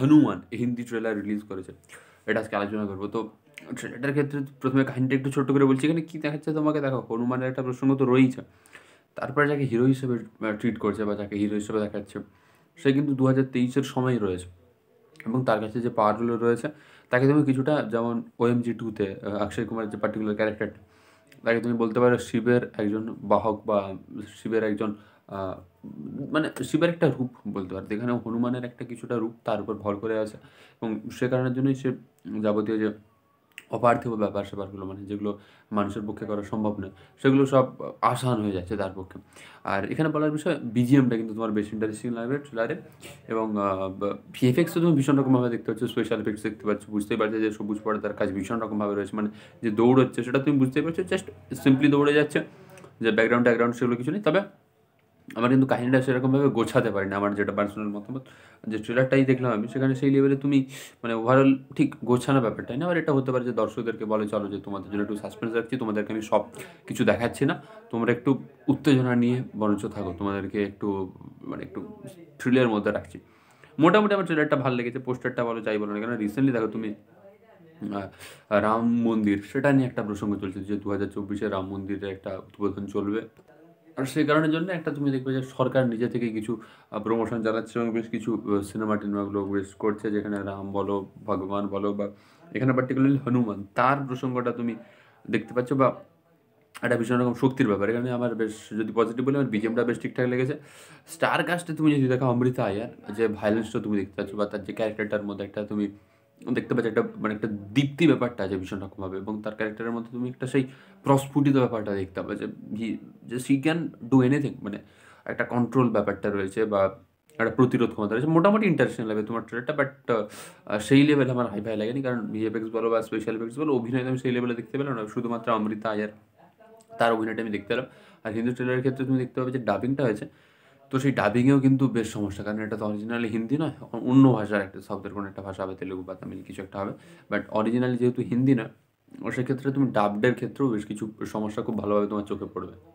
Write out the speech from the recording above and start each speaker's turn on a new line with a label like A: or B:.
A: Hanuman Hindi trailer release করেছে এটা আজকে আলোচনা করবো তো ট্রেলারটার ক্ষেত্রে প্রথমে কাহিনিটা একটু ছোট্ট করে বলছি এখানে কী দেখাচ্ছে তোমাকে দেখো হনুমানের একটা প্রসঙ্গ তো রয়েইছে তারপরে যাকে হিরো হিসেবে ট্রিট করছে বা যাকে হিরো হিসেবে দেখাচ্ছে সে কিন্তু দু হাজার তেইশের সময় রয়েছে এবং তার কাছে যে পাওয়ারগুলো রয়েছে তাকে তুমি কিছুটা যেমন ওএমজি টুতে অক্ষয় কুমারের যে পার্টিকুলার ক্যারেক্টারটা তাকে তুমি বলতে পারো শিবের একজন বাহক বা শিবের একজন মানে শিবের একটা রূপ বলতে পারে এখানে হনুমানের একটা কিছুটা রূপ তার উপর ভর করে আছে এবং সে কারণের জন্যই সে যাবতীয় যে অপার্থিব ব্যাপার স্যাপারগুলো মানে যেগুলো মানুষের পক্ষে করা সম্ভব নয় সেগুলো সব আসান হয়ে যাচ্ছে তার পক্ষে আর এখানে বলার বিষয় বিজিএমটা কিন্তু তোমার বেশ ইন্টারেস্টিং লাগবে ট্রেলারে এবং ভিএফএক্সও তুমি ভীষণ রকমভাবে দেখতে পাচ্ছ স্পেশাল এফেক্টস দেখতে পাচ্ছ বুঝতেই পারছো যে সবুজ পর্দার কাজ ভীষণ রকমভাবে রয়েছে মানে যে দৌড় হচ্ছে সেটা তুমি বুঝতেই পারছো জাস্ট সিম্পলি দৌড়ে যাচ্ছে যে ব্যাকগ্রাউন্ড ট্যাকগ্রাউন্ড সেগুলো কিছু নেই তবে আমার কিন্তু কাহিনিটা সেরকমভাবে গোছাতে পারি না আমার যেটা পার্সোনাল মতামত যে ট্রেলারটাই দেখলাম আমি সেখানে সেই লেভেলে তুমি মানে ওভারঅল ঠিক গোছানো ব্যাপারটাই না আর এটা হতে পারে যে দর্শকদেরকে বলে চলো যে তোমাদের জন্য একটু সাসপেন্স রাখছি তোমাদেরকে আমি সব কিছু দেখাচ্ছি না তোমরা একটু উত্তেজনা নিয়ে বরঞ্চ থাকো তোমাদেরকে একটু মানে একটু থ্রিলের মধ্যে রাখছি মোটামুটি আমার ট্রেলারটা ভালো লেগেছে পোস্টারটা ভালো যাই বলো না কেন রিসেন্টলি দেখো তুমি রাম মন্দির সেটা নিয়ে একটা প্রসঙ্গ চলছে যে দু হাজার চব্বিশে রাম মন্দিরের একটা উদ্বোধন চলবে আর সেই কারণের জন্য একটা তুমি দেখবে যে সরকার নিজে থেকে কিছু প্রমোশন চালাচ্ছে এবং বেশ কিছু সিনেমা টিনেমাগুলো বেশ করছে যেখানে রাম বলো ভগবান বলো বা এখানে পার্টিকুলারলি হনুমান তার প্রসঙ্গটা তুমি দেখতে পাচ্ছ বা একটা ভীষণ রকম শক্তির ব্যাপার এখানে আমার বেশ যদি পজিটিভ বলে আমার বিজেমটা বেশ ঠিকঠাক লেগেছে স্টার কাস্টে তুমি যদি দেখো অমৃতা আয়ার যে ভায়োলেন্সটা তুমি দেখতে পাচ্ছ বা তার যে ক্যারেক্টারটার মধ্যে একটা তুমি দেখতে পাচ্ছ একটা মানে একটা দীপ্তি ব্যাপারটা আছে ভীষণ রকমভাবে এবং তার ক্যারেক্টারের মধ্যে তুমি একটা সেই প্রস্ফুটিত ব্যাপারটা দেখতে পাবে যে যে সি ক্যান ডু এনিথিং মানে একটা কন্ট্রোল ব্যাপারটা রয়েছে বা একটা প্রতিরোধ ক্ষমতা রয়েছে মোটামুটি ইন্টারেস্টিং লাগবে তোমার ট্রেলারটা বাট সেই লেভেল আমার হাই ভাই লাগেনি কারণ ভিএফএক্স বলো বা স্পেশাল এফেক্টস বলো অভিনয় আমি সেই লেভেলে দেখতে পেলাম না শুধুমাত্র অমৃতা আয়ার তার অভিনয়টা আমি দেখতে পেলাম আর হিন্দু ট্রেলারের ক্ষেত্রে তুমি দেখতে পাবে যে ডাবিংটা হয়েছে তো সেই ডাবিংয়েও কিন্তু বেশ সমস্যা কারণ এটা তো অরিজিনালি হিন্দি নয় অন্য ভাষার একটা শব্দের কোনো একটা ভাষা হবে তেলেগু বা তামিল কিছু একটা হবে বাট অরিজিনালি যেহেতু হিন্দি নয় সেক্ষেত্রে তুমি ডাবডের ক্ষেত্রেও বেশ কিছু সমস্যা খুব ভালোভাবে তোমার চোখে পড়বে